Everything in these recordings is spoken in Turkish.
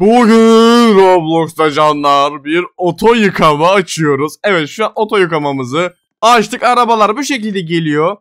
Bugün Roblox'ta canlar bir oto yıkama açıyoruz. Evet şu an oto yıkamamızı açtık. Arabalar bu şekilde geliyor.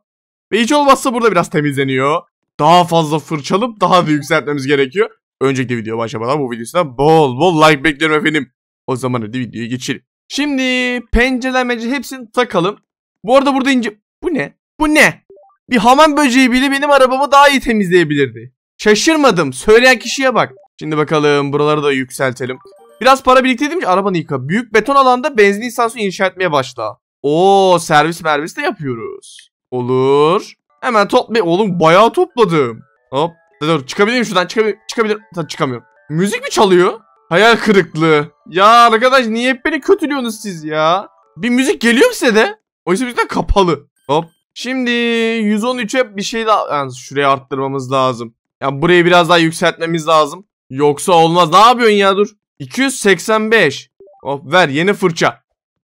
Ve hiç olmazsa burada biraz temizleniyor. Daha fazla fırçalıp daha da yükseltmemiz gerekiyor. Önceki video başlamadan bu videosuna bol bol like beklerim efendim. O zaman hadi videoya geçelim. Şimdi pencerelemeci hepsini takalım. Bu arada burada ince... Bu ne? Bu ne? Bir hamam böceği bile benim arabamı daha iyi temizleyebilirdi. Şaşırmadım. Söyleyen kişiye bak. Şimdi bakalım buraları da yükseltelim. Biraz para biriktirdim ki arabanı yıka. Büyük beton alanda benzin istasyonu inşa etmeye başla. Oo servis mervis de yapıyoruz. Olur. Hemen topla. Oğlum bayağı topladım. Hop. Dur çıkabilir miyim şuradan? Çıkabil çıkabilir. çıkamıyorum. Müzik mi çalıyor? Hayal kırıklığı. Ya arkadaş niye hep beni kötülüyorsunuz siz ya? Bir müzik geliyor mu size de? Oysa müzikten kapalı. Hop. Şimdi 113'e bir şey daha yani şuraya arttırmamız lazım. Yani burayı biraz daha yükseltmemiz lazım. Yoksa olmaz. Ne yapıyorsun ya dur. 285. Hop ver yeni fırça.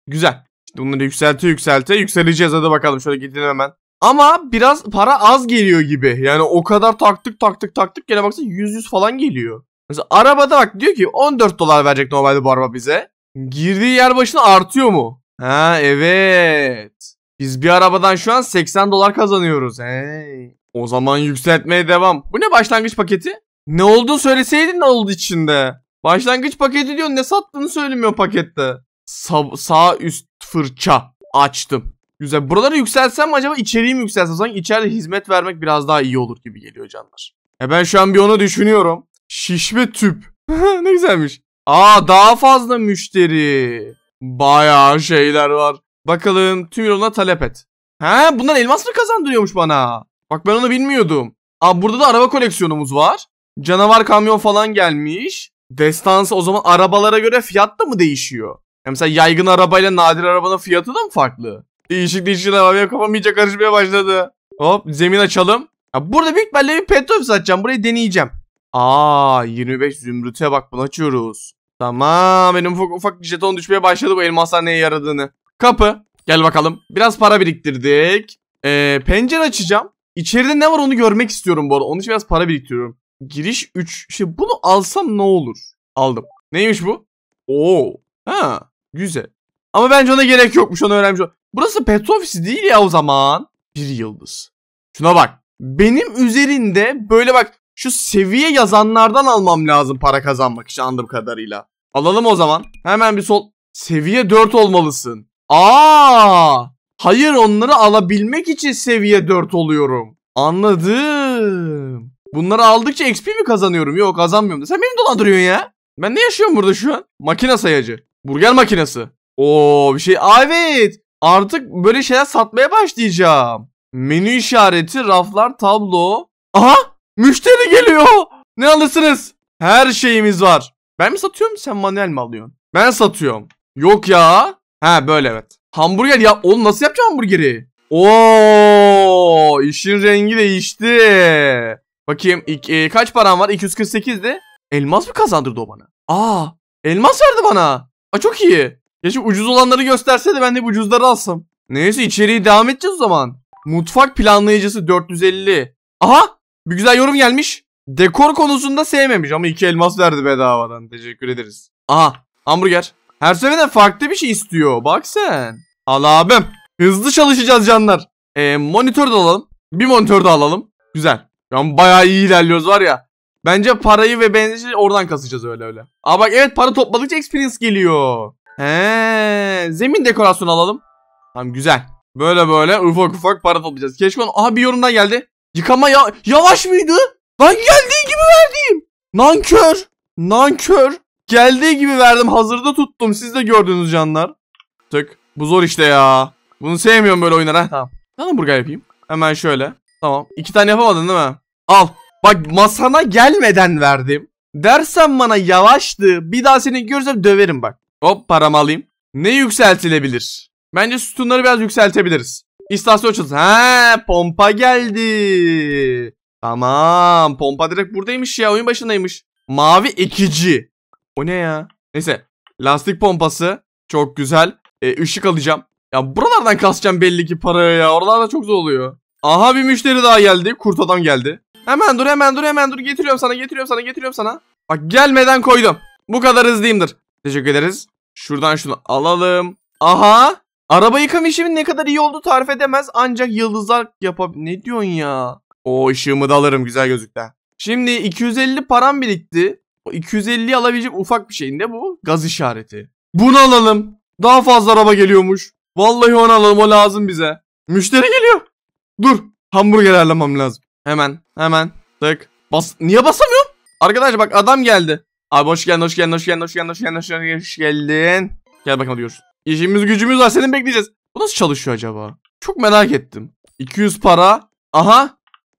Güzel. İşte bunları yükselte yükselte yükseleceğiz. Hadi bakalım şöyle gidelim hemen. Ama biraz para az geliyor gibi. Yani o kadar taktık taktık taktık. Gene baksana 100 100 falan geliyor. Mesela arabada bak diyor ki 14 dolar verecek normalde bu araba bize. Girdiği yer başına artıyor mu? Ha evet. Biz bir arabadan şu an 80 dolar kazanıyoruz. Hey. O zaman yükseltmeye devam. Bu ne başlangıç paketi? Ne olduğunu söyleseydin ne oldu içinde? Başlangıç paketi diyor ne sattığını söylemiyor pakette. Sa sağ üst fırça açtım. Güzel. Buraları yükselsem acaba içeriği mi yükselsem? Sanki içeride hizmet vermek biraz daha iyi olur gibi geliyor canlar. E ben şu an bir onu düşünüyorum. Şişme tüp. ne güzelmiş. Aa daha fazla müşteri. Bayağı şeyler var. Bakalım tüm yoluna talep et. He bunlar elmas mı kazandırıyormuş bana? Bak ben onu bilmiyordum. Aa burada da araba koleksiyonumuz var. Canavar kamyon falan gelmiş. Destansı o zaman arabalara göre fiyat da mı değişiyor? Yani mesela yaygın arabayla nadir arabanın fiyatı da mı farklı? Değişik değişik arabaya kafam iyice karışmaya başladı. Hop zemin açalım. Ya burada büyük ihtimalle bir petrol satacağım. Burayı deneyeceğim. Aa 25 zümrüte bak bunu açıyoruz. Tamam benim ufak ufak jeton düşmeye başladı bu elmaslar neye yaradığını. Kapı. Gel bakalım. Biraz para biriktirdik. Ee, pencere açacağım. İçeride ne var onu görmek istiyorum bu arada. Onun için biraz para biriktiriyorum. Giriş 3. İşte bunu alsam ne olur? Aldım. Neymiş bu? Oo. Ha. Güzel. Ama bence ona gerek yokmuş onu öğrenmiş. Burası pet ofisi değil ya o zaman. Bir yıldız. Şuna bak. Benim üzerinde böyle bak şu seviye yazanlardan almam lazım para kazanmak için anladığım kadarıyla. Alalım o zaman. Hemen bir sol. Seviye 4 olmalısın. Aa! Hayır onları alabilmek için seviye 4 oluyorum. Anladım. Bunları aldıkça XP mi kazanıyorum? Yok kazanmıyorum. Sen beni dolandırıyorsun ya. Ben ne yaşıyorum burada şu an? Makina sayacı. Burger makinesi. Oo bir şey. Aa, evet. Artık böyle şeyler satmaya başlayacağım. Menü işareti, raflar, tablo. Aha! Müşteri geliyor. Ne alırsınız? Her şeyimiz var. Ben mi satıyorum sen manuel mi alıyorsun? Ben satıyorum. Yok ya. Ha böyle evet. Hamburger ya oğlum nasıl yapacağım hamburgeri? Oo işin rengi değişti. Bakayım ilk, e, kaç param var? 248'di. Elmas mı kazandırdı o bana? Aa elmas verdi bana. Aa çok iyi. Ya şu ucuz olanları gösterse de ben de ucuzları alsam. Neyse içeriği devam edeceğiz o zaman. Mutfak planlayıcısı 450. Aha bir güzel yorum gelmiş. Dekor konusunda sevmemiş ama iki elmas verdi bedavadan. Teşekkür ederiz. Aha hamburger. Her seferinde farklı bir şey istiyor. Bak sen. Al abim. Hızlı çalışacağız canlar. Ee, monitör de alalım. Bir monitör de alalım. Güzel. Şu an bayağı iyi ilerliyoruz var ya. Bence parayı ve benzeri oradan kasacağız öyle öyle. Aa bak evet para topladıkça experience geliyor. He, zemin dekorasyonu alalım. Tamam güzel. Böyle böyle ufak ufak para toplayacağız. Keşke onu... Aha bir yorumdan geldi. Yıkama ya yavaş mıydı? Ben geldiği gibi verdim. Nankör. Nankör. Geldiği gibi verdim. Hazırda tuttum. Siz de gördünüz canlar. Tık. Bu zor işte ya. Bunu sevmiyorum böyle oyunlara. Tamam. Ben hamburger yapayım. Hemen şöyle. Tamam. İki tane yapamadın değil mi? Al. Bak masana gelmeden verdim. Dersen bana yavaştı. Bir daha seni görürsem döverim bak. Hop paramı alayım. Ne yükseltilebilir? Bence sütunları biraz yükseltebiliriz. İstasyon açılsın. He pompa geldi. Tamam pompa direkt buradaymış ya oyun başındaymış. Mavi ekici. O ne ya? Neyse lastik pompası çok güzel. E, ışık alacağım. Ya buralardan kasacağım belli ki paraya ya. Oralarda çok zor oluyor. Aha bir müşteri daha geldi. Kurt adam geldi. Hemen dur hemen dur hemen dur. Getiriyorum sana getiriyorum sana getiriyorum sana. Bak gelmeden koydum. Bu kadar hızlıyımdır. Teşekkür ederiz. Şuradan şunu alalım. Aha. Araba yıkama işimin ne kadar iyi olduğu tarif edemez. Ancak yıldızlar yapab... Ne diyorsun ya? O ışığımı da alırım güzel gözükte. Şimdi 250 param birikti. 250'yi alabileceğim ufak bir şeyin de bu? Gaz işareti. Bunu alalım. Daha fazla araba geliyormuş. Vallahi onu alalım o lazım bize. Müşteri geliyor. Dur hamburger ayarlamam lazım. Hemen. Hemen. Tık. Bas. Niye basamıyorum? arkadaşlar bak adam geldi. Abi hoş geldin hoş geldin hoş geldin hoş geldin hoş geldin hoş geldin. Hoş geldin. Gel bakalım diyoruz. İşimiz gücümüz var senin bekleyeceğiz. Bu nasıl çalışıyor acaba? Çok merak ettim. 200 para. Aha.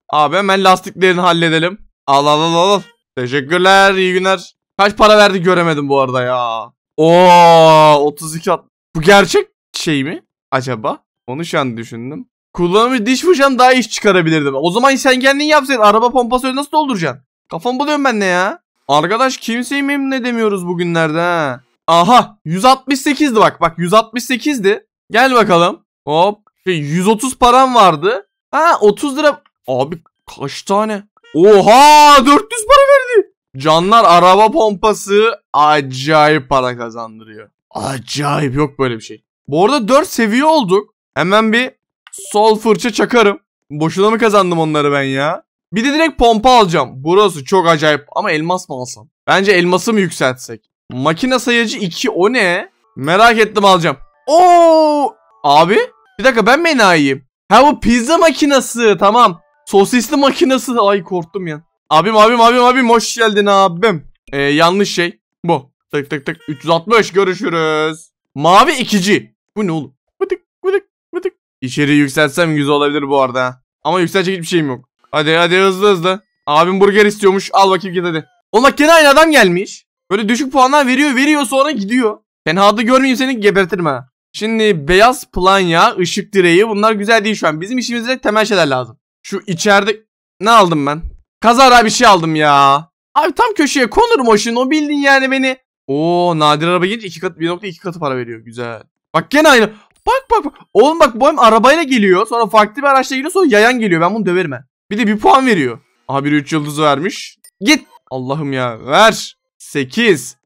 Abi hemen lastiklerini halledelim. Al al al al. Teşekkürler iyi günler. Kaç para verdi göremedim bu arada ya. Oo 32 at. Bu gerçek şey mi? Acaba? Onu şu an düşündüm. Kullanımı diş fırçam daha iş çıkarabilirdim. O zaman sen kendin yapsaydın. Araba pompasörü nasıl dolduracaksın? Kafam buluyorum ben ne ya? Arkadaş kimseyi memnun edemiyoruz bugünlerde ha. Aha 168'di bak bak 168'di. Gel bakalım. Hop. Şey, 130 param vardı. Ha 30 lira. Abi kaç tane? Oha 400 para verdi. Canlar araba pompası acayip para kazandırıyor. Acayip yok böyle bir şey. Bu arada 4 seviye olduk. Hemen bir Sol fırça çakarım. Boşuna mı kazandım onları ben ya? Bir de direkt pompa alacağım. Burası çok acayip. Ama elmas mı alsam? Bence elması mı yükseltsek? Makine sayacı 2 o ne? Merak ettim alacağım. Oo! Abi bir dakika ben mi Ha bu pizza makinesi tamam. Sosisli makinesi. Ay korktum ya. Abim abim abim abim hoş geldin abim. Ee, yanlış şey bu. Tık tık tık 360 görüşürüz. Mavi ikici. Bu ne oğlum? İçeri yükselsem 100 olabilir bu arada. Ama yükseltecek hiçbir şeyim yok. Hadi hadi hızlı hızlı. Abim burger istiyormuş. Al bakayım git hadi. Ola gene aynı adam gelmiş. Böyle düşük puanlar veriyor veriyor sonra gidiyor. Fenhada görmeyeyim seni gebertirim ha. Şimdi beyaz planya, ışık direği bunlar güzel değil şu an. Bizim işimizde temel şeyler lazım. Şu içeride ne aldım ben? Kazara bir şey aldım ya. Abi tam köşeye konurum o şimdi o bildin yani beni. Oo nadir araba gelince 2 kat 1.2 katı para veriyor güzel. Bak gene aynı. Bak bak bak. Oğlum bak bu hem arabayla geliyor. Sonra farklı bir araçla geliyor. Sonra yayan geliyor. Ben bunu döverim ben. Bir de bir puan veriyor. Abi biri 3 yıldızı vermiş. Git. Allah'ım ya ver. 8.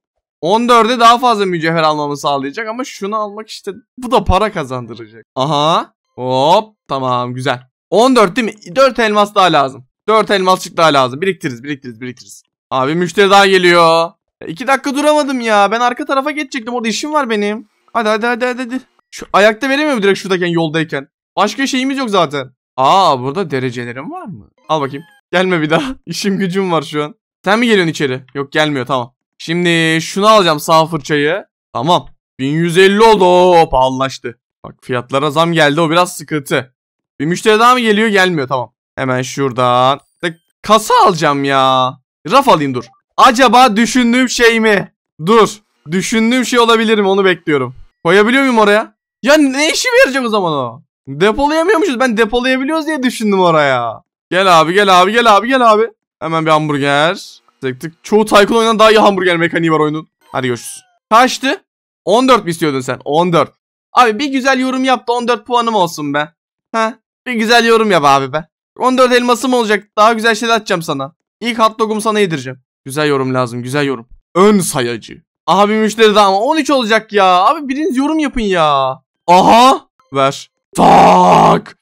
14'e daha fazla mücevher almamı sağlayacak ama şunu almak işte bu da para kazandıracak. Aha. Hop. Tamam güzel. 14 değil mi? 4 elmas daha lazım. 4 çık daha lazım. Biriktiririz biriktiririz biriktiririz. Abi müşteri daha geliyor. 2 e, dakika duramadım ya. Ben arka tarafa geçecektim. Orada işim var benim. Hadi hadi hadi hadi. Şu ayakta veremiyor mu direkt şuradayken yoldayken? Başka şeyimiz yok zaten. Aa burada derecelerim var mı? Al bakayım. Gelme bir daha. İşim gücüm var şu an. Sen mi geliyorsun içeri? Yok gelmiyor tamam. Şimdi şunu alacağım sağ fırçayı. Tamam. 1150 oldu. Oo, pahalılaştı. Bak fiyatlara zam geldi o biraz sıkıntı. Bir müşteri daha mı geliyor? Gelmiyor tamam. Hemen şuradan. Kasa alacağım ya. Raf alayım dur. Acaba düşündüğüm şey mi? Dur. Düşündüğüm şey olabilir mi onu bekliyorum. Koyabiliyor muyum oraya? Ya ne işi vereceğim o zaman o? Depolayamıyormuşuz. Ben depolayabiliyoruz diye düşündüm oraya. Gel abi gel abi gel abi gel abi. Hemen bir hamburger. Tık tık. Çoğu Tycoon oyundan daha iyi hamburger mekaniği var oyunun. Hadi görüşürüz. Kaçtı? 14 mi istiyordun sen? 14. Abi bir güzel yorum yap da 14 puanım olsun be. Ha? Bir güzel yorum yap abi be. 14 elmasım olacak. Daha güzel şeyler atacağım sana. İlk hot dogumu sana yedireceğim. Güzel yorum lazım. Güzel yorum. Ön sayacı. Abi müşteri daha ama 13 olacak ya. Abi biriniz yorum yapın ya. Aha. Ver. Tak.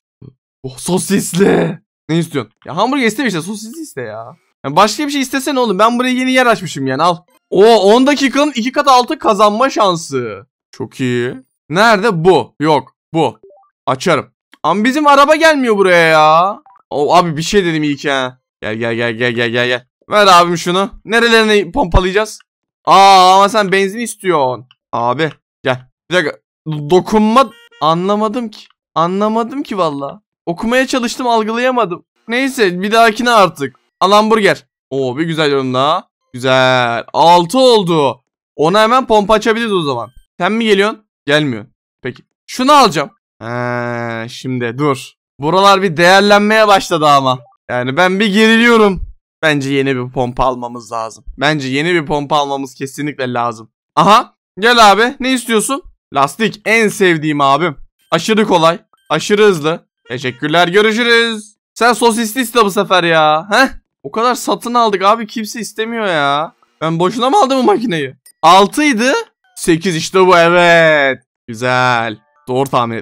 Oh, sosisli. Ne istiyorsun? Ya hamburger isteme işte sosisli iste ya. Yani başka bir şey istesene oğlum. Ben buraya yeni yer açmışım yani al. O 10 dakikanın 2 kat altı kazanma şansı. Çok iyi. Nerede? Bu. Yok. Bu. Açarım. Ama bizim araba gelmiyor buraya ya. O abi bir şey dedim iyi ki ha. Gel gel gel gel gel gel gel. Ver abim şunu. Nerelerine pompalayacağız? Aa ama sen benzin istiyorsun. Abi gel. Bir dakika dokunma anlamadım ki. Anlamadım ki valla. Okumaya çalıştım algılayamadım. Neyse bir dahakine artık. Alan burger. Oo bir güzel yorum daha. Güzel. 6 oldu. Ona hemen pompa açabiliriz o zaman. Sen mi geliyorsun? Gelmiyor. Peki. Şunu alacağım. Ee, şimdi dur. Buralar bir değerlenmeye başladı ama. Yani ben bir geriliyorum. Bence yeni bir pompa almamız lazım. Bence yeni bir pompa almamız kesinlikle lazım. Aha. Gel abi. Ne istiyorsun? Lastik en sevdiğim abim. Aşırı kolay. Aşırı hızlı. Teşekkürler görüşürüz. Sen sosisli iste bu sefer ya. Heh. O kadar satın aldık abi kimse istemiyor ya. Ben boşuna mı aldım bu makineyi? 6 idi. 8 işte bu evet. Güzel. Doğru tahmin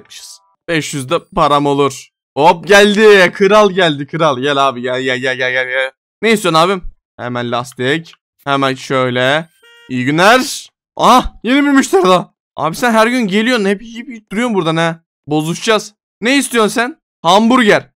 etmişiz. de param olur. Hop geldi. Kral geldi kral. Gel abi gel gel gel gel gel. Ne istiyorsun abim? Hemen lastik. Hemen şöyle. İyi günler. Ah yeni bir müşteri daha. Abi sen her gün geliyorsun hep yiyip duruyorsun buradan ha. Bozuşacağız. Ne istiyorsun sen? Hamburger.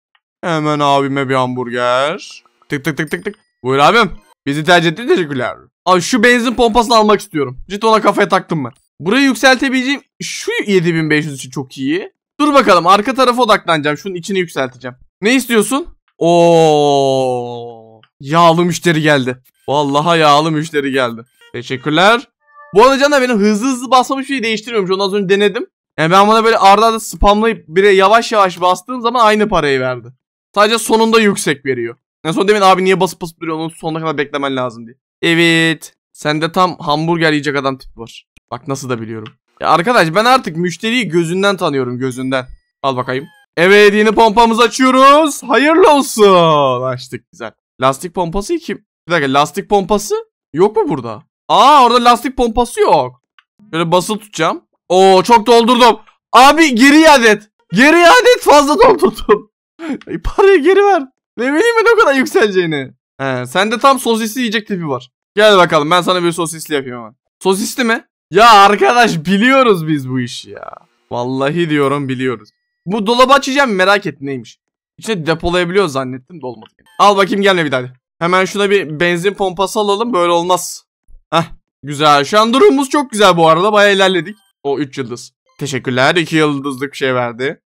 Hemen abime bir hamburger. Tık tık tık tık tık. Buyur abim. Bizi tercih ettiğin teşekkürler. Abi şu benzin pompasını almak istiyorum. cidden ona kafaya taktım ben. Burayı yükseltebileceğim şu 7500 için çok iyi. Dur bakalım arka tarafa odaklanacağım. Şunun içini yükselteceğim. Ne istiyorsun? Oo. Yağlı müşteri geldi. Vallahi yağlı müşteri geldi. Teşekkürler. Bu arada canlar benim hızlı hızlı basmam hiçbir şey değiştirmiyormuş. Onu az önce denedim. Yani ben bana böyle arda arda spamlayıp bire yavaş yavaş bastığım zaman aynı parayı verdi. Sadece sonunda yüksek veriyor. En yani son demin abi niye basıp basıp duruyor onu sonuna kadar beklemen lazım diye. Evet. Sende tam hamburger yiyecek adam tipi var. Bak nasıl da biliyorum. Ya arkadaş ben artık müşteriyi gözünden tanıyorum gözünden. Al bakayım. Evet yeni pompamızı açıyoruz. Hayırlı olsun. Açtık güzel. Lastik pompası kim? Bir dakika lastik pompası yok mu burada? Aa orada lastik pompası yok. Böyle basılı tutacağım. Oo çok doldurdum. Abi geri adet. Geri adet fazla doldurdum. Parayı geri ver. Ne bileyim ben o kadar yükseleceğini. He, sende tam sosisli yiyecek tipi var. Gel bakalım ben sana bir sosisli yapayım hemen. Sosisli mi? Ya arkadaş biliyoruz biz bu işi ya. Vallahi diyorum biliyoruz. Bu dolabı açacağım merak et neymiş. İçine depolayabiliyor zannettim dolmadı. Al bakayım gelme bir daha. Hemen şuna bir benzin pompası alalım böyle olmaz. Hah güzel. Şu an durumumuz çok güzel bu arada. Baya ilerledik. O 3 yıldız. Teşekkürler. 2 yıldızlık şey verdi.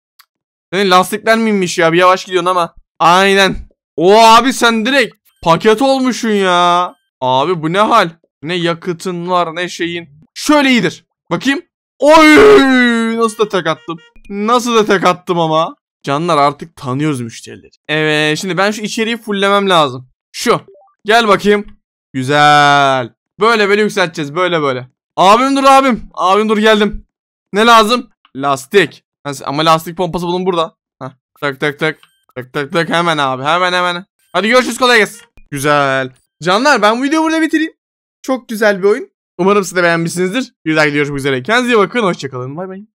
Senin lastikler miymiş ya? Bir yavaş gidiyorsun ama. Aynen. O abi sen direkt paket olmuşsun ya. Abi bu ne hal? Ne yakıtın var ne şeyin. Şöyle iyidir. Bakayım. Oy nasıl da tek attım. Nasıl da tek attım ama. Canlar artık tanıyoruz müşterileri. Evet şimdi ben şu içeriği fulllemem lazım. Şu. Gel bakayım. Güzel. Böyle böyle yükselteceğiz. Böyle böyle. Abim dur abim. Abim dur geldim. Ne lazım? Lastik. Ama lastik pompası bulun burada. Heh. Tak tak tak. Tak tak tak hemen abi. Hemen hemen. Hadi görüşürüz kolay gelsin. Güzel. Canlar ben bu videoyu burada bitireyim. Çok güzel bir oyun. Umarım siz de beğenmişsinizdir. Bir dahaki görüşmek üzere. Kendinize iyi bakın. Hoşçakalın. Bay bay.